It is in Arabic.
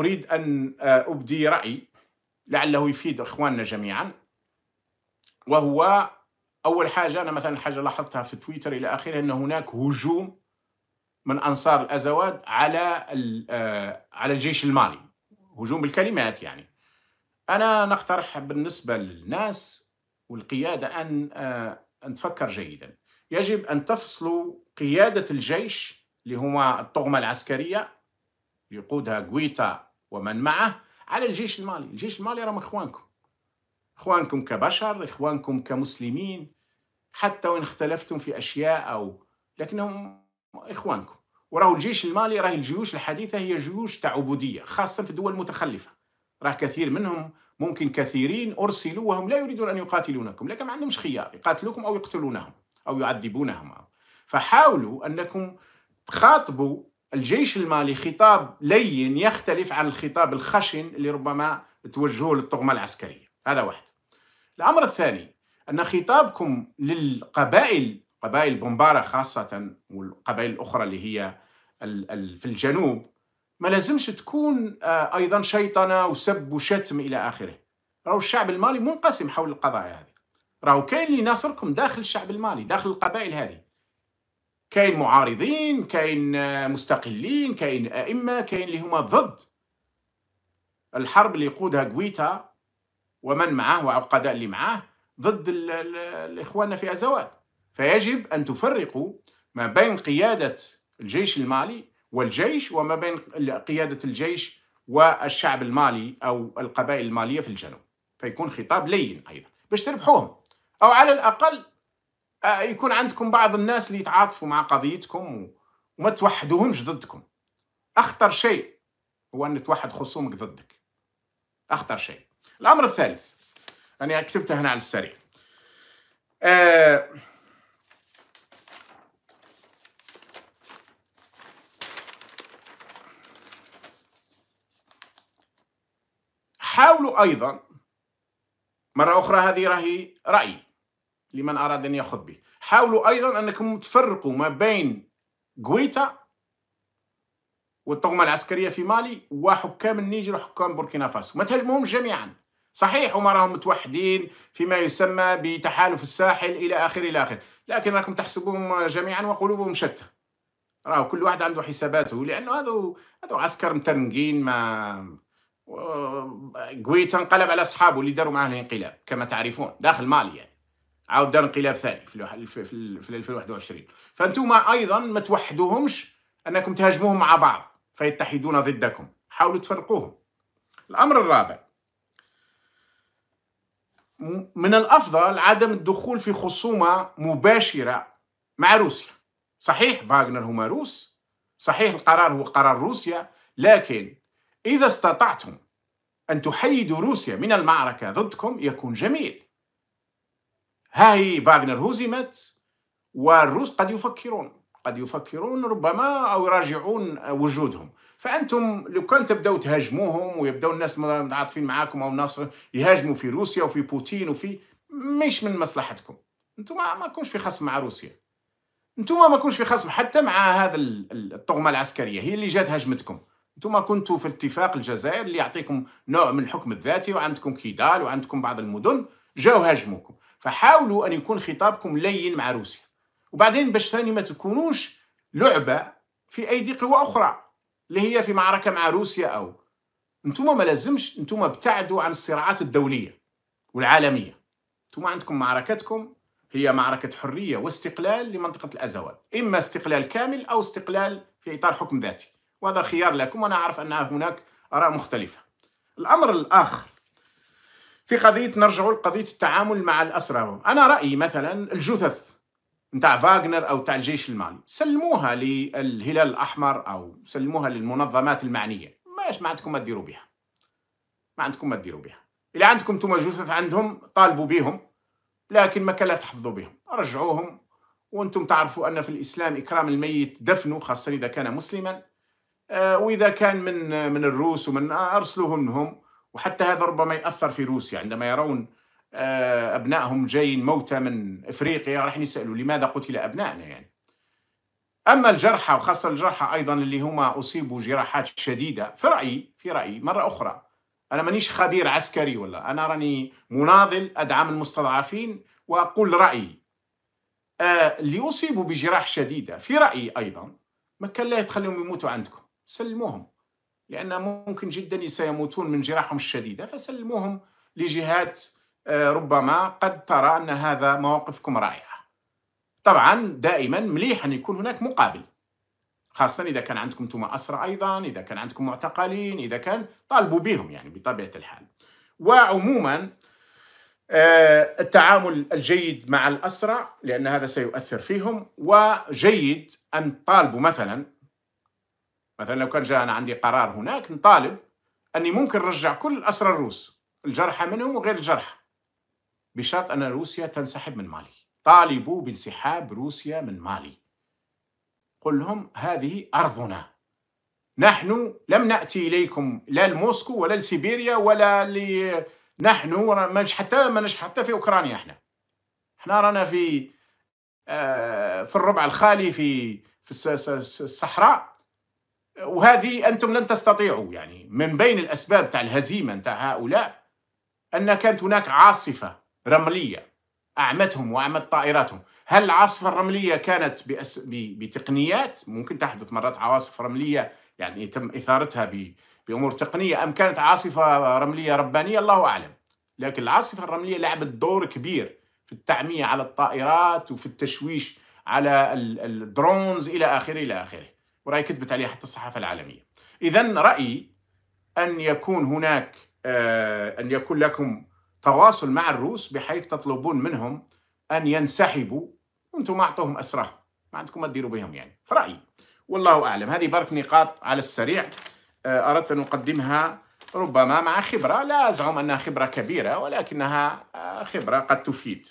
أريد أن آه، أبدي رأي لعله يفيد إخواننا جميعا وهو أول حاجة أنا مثلا حاجة لاحظتها في تويتر إلى آخره أن هناك هجوم من أنصار الأزواد على آه، على الجيش المالي هجوم بالكلمات يعني أنا نقترح بالنسبة للناس والقيادة أن آه، أن تفكر جيدا يجب أن تفصلوا قيادة الجيش اللي هما الطغمة العسكرية يقودها غويتا ومن معه على الجيش المالي الجيش المالي راهم اخوانكم اخوانكم كبشر اخوانكم كمسلمين حتى وان اختلفتم في اشياء او لكنهم اخوانكم وراه الجيش المالي راه الجيوش الحديثه هي جيوش تاع عبوديه خاصه في الدول المتخلفه راه كثير منهم ممكن كثيرين ارسلوا وهم لا يريدون ان يقاتلونكم لكن ما عندهمش خيار يقاتلوكم او يقتلونهم او يعذبونهم فحاولوا انكم تخاطبوا الجيش المالي خطاب لين يختلف عن الخطاب الخشن اللي ربما توجهه للطغمة العسكرية هذا واحد الأمر الثاني أن خطابكم للقبائل قبائل بومبارة خاصة والقبائل الأخرى اللي هي في الجنوب ما لازمش تكون آه، أيضا شيطنة وسب وشتم إلى آخره راهو الشعب المالي منقسم حول القضايا هذه راهو كاين اللي ناصركم داخل الشعب المالي داخل القبائل هذه كاين معارضين كاين آه، مستقلين كاين ائمه كاين اللي هما ضد الحرب اللي يقودها غويتا ومن معاه وعقداء اللي معاه ضد الاخوان في ازواد فيجب ان تفرقوا ما بين قياده الجيش المالي والجيش وما بين قياده الجيش والشعب المالي او القبائل الماليه في الجنوب فيكون خطاب لين ايضا باش تربحوهم او على الاقل آه، يكون عندكم بعض الناس اللي يتعاطفوا مع قضيتكم وما توحدوهمش ضدكم أخطر شيء هو أن توحد خصومك ضدك أخطر شيء الأمر الثالث أنا كتبته هنا على السريع آه، حاولوا أيضا مرة أخرى هذه راهي رأيي لمن أراد أن يأخذ به حاولوا أيضا أنكم تفرقوا ما بين غويتا والطغمة العسكرية في مالي وحكام النيجر وحكام بوركينا فاسو ما تهاجموهمش جميعا صحيح هما راهم متوحدين فيما يسمى بتحالف الساحل إلى آخر إلى آخر لكن راكم تحسبوهم جميعا وقلوبهم شتى راه كل واحد عنده حساباته لانه هذو هذو عسكر مترنقين ما غويتا انقلب على اصحابه اللي داروا معاه الانقلاب كما تعرفون داخل مالي يعني عاود دار انقلاب ثاني في في, في 2021 فانتم ايضا ما توحدوهمش انكم تهاجموهم مع بعض فيتحدون ضدكم حاولوا تفرقوهم الامر الرابع من الافضل عدم الدخول في خصومه مباشره مع روسيا صحيح فاغنر هما روس صحيح القرار هو قرار روسيا لكن اذا استطعتم ان تحيدوا روسيا من المعركه ضدكم يكون جميل ها هي فاغنر هزمت والروس قد يفكرون قد يفكرون ربما أو يراجعون وجودهم فأنتم لو كان تبداو تهاجموهم ويبداو الناس متعاطفين معاكم أو الناس يهاجموا في روسيا وفي بوتين وفي مش من مصلحتكم انتم ما كنتش في خصم مع روسيا انتم ما كنتش في خصم حتى مع هذا الطغمه العسكريه هي اللي جات هاجمتكم انتم كنتوا في اتفاق الجزائر اللي يعطيكم نوع من الحكم الذاتي وعندكم كيدال وعندكم بعض المدن جاوا هاجموكم فحاولوا ان يكون خطابكم لين مع روسيا وبعدين باش ثاني ما تكونوش لعبه في ايدي قوى اخرى اللي هي في معركه مع روسيا او انتم ما لازمش انتم ابتعدوا عن الصراعات الدوليه والعالميه انتم عندكم معركتكم هي معركه حريه واستقلال لمنطقه الازوال اما استقلال كامل او استقلال في اطار حكم ذاتي وهذا خيار لكم وانا اعرف ان هناك اراء مختلفه الامر الاخر في قضيه نرجعوا لقضيه التعامل مع الاسرى انا رايي مثلا الجثث نتاع فاغنر او تاع الجيش المالي سلموها للهلال الاحمر او سلموها للمنظمات المعنيه ماش ما عندكم ما تديروا بها ما عندكم ما تديروا بها الا عندكم انتم جثث عندهم طالبوا بهم لكن ما كان لا تحفظوا بهم رجعوهم وانتم تعرفوا ان في الاسلام اكرام الميت دفنه خاصه اذا كان مسلما آه، واذا كان من من الروس ومن آه، ارسلوهم لهم وحتى هذا ربما يأثر في روسيا عندما يرون آه، أبنائهم جايين موتى من إفريقيا راح يسألوا لماذا قتل أبنائنا يعني أما الجرحى وخاصة الجرحى أيضا اللي هما أصيبوا جراحات شديدة في رأيي في رأيي مرة أخرى أنا مانيش خبير عسكري ولا أنا راني مناضل أدعم المستضعفين وأقول رأيي آه، اللي أصيبوا بجراح شديدة في رأيي أيضا ما كان لا تخليهم يموتوا عندكم سلموهم لأن ممكن جدا سيموتون من جراحهم الشديدة فسلموهم لجهات آه، ربما قد ترى أن هذا مواقفكم رائعة طبعا دائما مليح أن يكون هناك مقابل خاصة إذا كان عندكم توما أسرى أيضا إذا كان عندكم معتقلين إذا كان طالبوا بهم يعني بطبيعة الحال وعموما آه، التعامل الجيد مع الأسرى لأن هذا سيؤثر فيهم وجيد أن طالبوا مثلا مثلا لو كان جاء أنا عندي قرار هناك نطالب أني ممكن نرجع كل الأسرى الروس الجرحى منهم وغير الجرحى بشرط أن روسيا تنسحب من مالي طالبوا بانسحاب روسيا من مالي قل لهم هذه أرضنا نحن لم نأتي إليكم لا لموسكو ولا لسيبيريا ولا ل... نحن مش حتى ماناش حتى في أوكرانيا احنا احنا رانا في آه، في الربع الخالي في في الصحراء وهذه أنتم لن تستطيعوا يعني من بين الأسباب تاع الهزيمة تاع هؤلاء أن كانت هناك عاصفة رملية أعمتهم وأعمت طائراتهم هل العاصفة الرملية كانت بأس... ب... بتقنيات ممكن تحدث مرات عواصف رملية يعني يتم إثارتها ب... بأمور تقنية أم كانت عاصفة رملية ربانية الله أعلم لكن العاصفة الرملية لعبت دور كبير في التعمية على الطائرات وفي التشويش على الدرونز إلى آخره إلى آخره وراي كتبت عليه حتى الصحافه العالميه اذا رايي ان يكون هناك آه، ان يكون لكم تواصل مع الروس بحيث تطلبون منهم ان ينسحبوا وانتم ما اعطوهم اسراهم ما عندكم ما تديروا بهم يعني في رايي والله اعلم هذه برك نقاط على السريع آه، اردت ان اقدمها ربما مع خبره لا ازعم انها خبره كبيره ولكنها آه، خبره قد تفيد